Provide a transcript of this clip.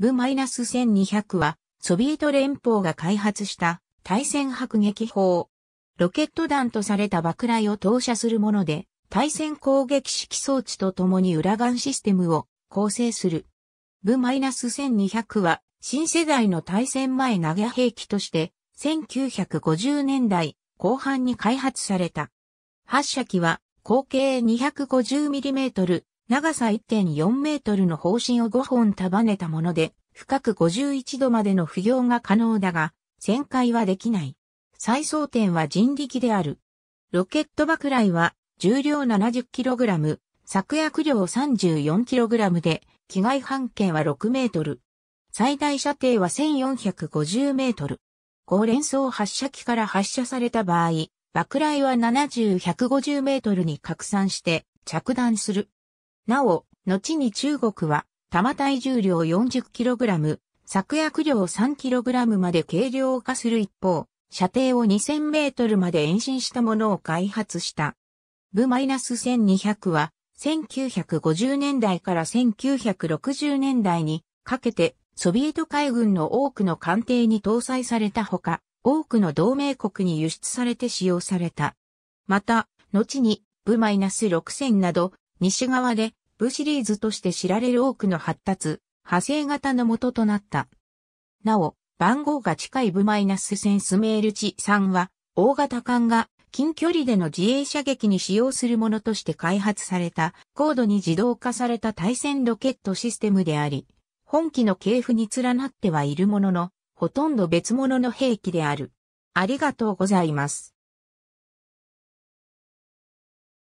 V-1200 は、ソビエト連邦が開発した対戦迫撃砲。ロケット弾とされた爆雷を投射するもので、対戦攻撃式装置と共に裏眼システムを構成する。V-1200 は、新世代の対戦前投げ兵器として、1950年代後半に開発された。発射機は、口径 250mm、長さ1.4メートルの方針を5本束ねたもので、深く51度までの浮揚が可能だが、旋回はできない。最装点は人力である。ロケット爆雷は重量 70kg、作薬量 34kg で、機外半径は6メートル。最大射程は1450メートル。高連装発射機から発射された場合、爆雷は70-150メートルに拡散して着弾する。なお、後に中国は、玉体重量 40kg、作薬量 3kg まで軽量化する一方、射程を2000メートルまで延伸したものを開発した。部 -1200 は、1950年代から1960年代にかけてソビエト海軍の多くの艦艇に搭載されたほか、多くの同盟国に輸出されて使用された。また、後に、部 -6000 など、西側で部シリーズとして知られる多くの発達、派生型の元となった。なお、番号が近い部マイナスセンスメール値3は、大型艦が近距離での自衛射撃に使用するものとして開発された、高度に自動化された対戦ロケットシステムであり、本機の系譜に連なってはいるものの、ほとんど別物の兵器である。ありがとうございます。